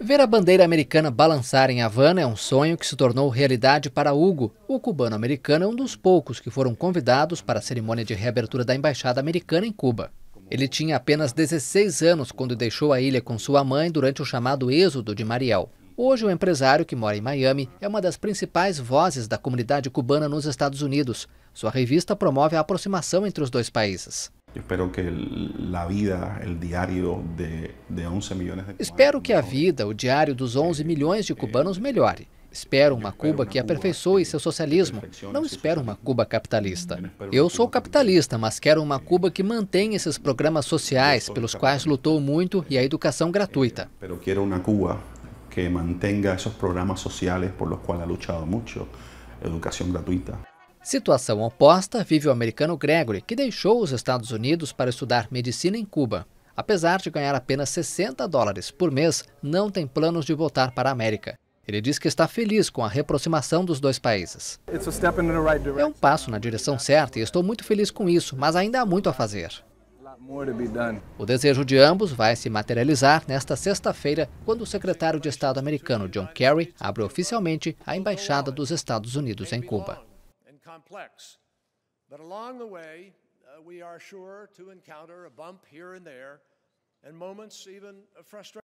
Ver a bandeira americana balançar em Havana é um sonho que se tornou realidade para Hugo. O cubano-americano é um dos poucos que foram convidados para a cerimônia de reabertura da embaixada americana em Cuba. Ele tinha apenas 16 anos quando deixou a ilha com sua mãe durante o chamado êxodo de Mariel. Hoje, o empresário que mora em Miami é uma das principais vozes da comunidade cubana nos Estados Unidos. Sua revista promove a aproximação entre os dois países. Espero que a vida, o diário de, 11 milhões de Espero que a vida, o diário dos 11 eh, milhões de eh, cubanos melhore. Espero uma Cuba que aperfeiçoe seu socialismo. Não espero uma Cuba capitalista. Eu sou capitalista, mas quero uma Cuba que mantenha esses programas sociais pelos quais lutou muito e a educação eh, gratuita. Pero quero uma Cuba que mantenga esses programas sociais por los quais ha luchado muito, educação gratuita. Situação oposta vive o americano Gregory, que deixou os Estados Unidos para estudar medicina em Cuba. Apesar de ganhar apenas 60 dólares por mês, não tem planos de voltar para a América. Ele diz que está feliz com a reaproximação dos dois países. É um passo na direção certa e estou muito feliz com isso, mas ainda há muito a fazer. O desejo de ambos vai se materializar nesta sexta-feira, quando o secretário de Estado americano John Kerry abre oficialmente a embaixada dos Estados Unidos em Cuba. complex. But along the way, uh, we are sure to encounter a bump here and there, and moments even of frustration.